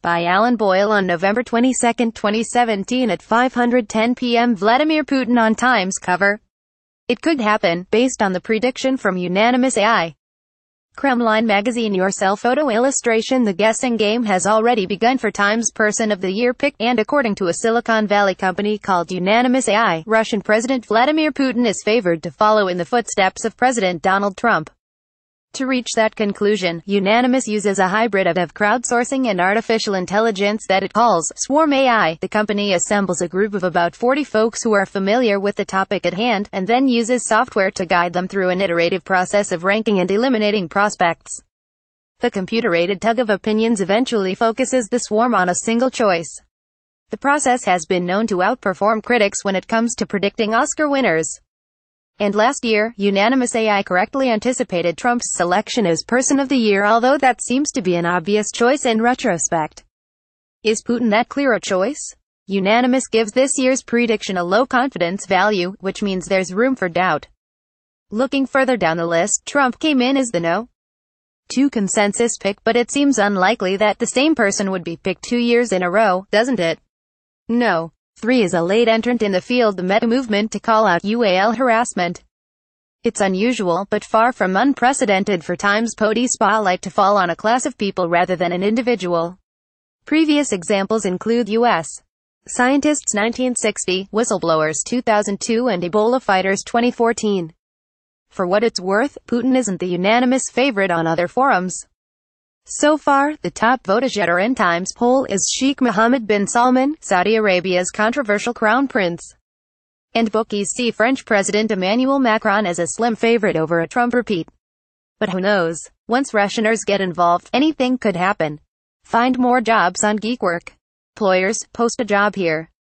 by Alan Boyle on November 22, 2017 at 510 p.m. Vladimir Putin on Time's cover. It could happen, based on the prediction from Unanimous AI. Kremlin magazine Your Cell Photo Illustration The guessing game has already begun for Time's Person of the Year pick, and according to a Silicon Valley company called Unanimous AI, Russian President Vladimir Putin is favored to follow in the footsteps of President Donald Trump. To reach that conclusion, Unanimous uses a hybrid of crowdsourcing and artificial intelligence that it calls Swarm AI. The company assembles a group of about 40 folks who are familiar with the topic at hand, and then uses software to guide them through an iterative process of ranking and eliminating prospects. The computer-aided tug of opinions eventually focuses the swarm on a single choice. The process has been known to outperform critics when it comes to predicting Oscar winners. And last year, Unanimous AI correctly anticipated Trump's selection as Person of the Year although that seems to be an obvious choice in retrospect. Is Putin that clear a choice? Unanimous gives this year's prediction a low confidence value, which means there's room for doubt. Looking further down the list, Trump came in as the no. 2 consensus pick, but it seems unlikely that the same person would be picked two years in a row, doesn't it? No. 3 is a late entrant in the field the Meta movement to call out UAL harassment. It's unusual but far from unprecedented for Times Podi spotlight to fall on a class of people rather than an individual. Previous examples include U.S. Scientists 1960, Whistleblowers 2002 and Ebola Fighters 2014. For what it's worth, Putin isn't the unanimous favorite on other forums. So far, the top our end Times poll is Sheikh Mohammed bin Salman, Saudi Arabia's controversial crown prince. And bookies see French President Emmanuel Macron as a slim favorite over a Trump repeat. But who knows? Once Russianers get involved, anything could happen. Find more jobs on GeekWork. Employers, post a job here.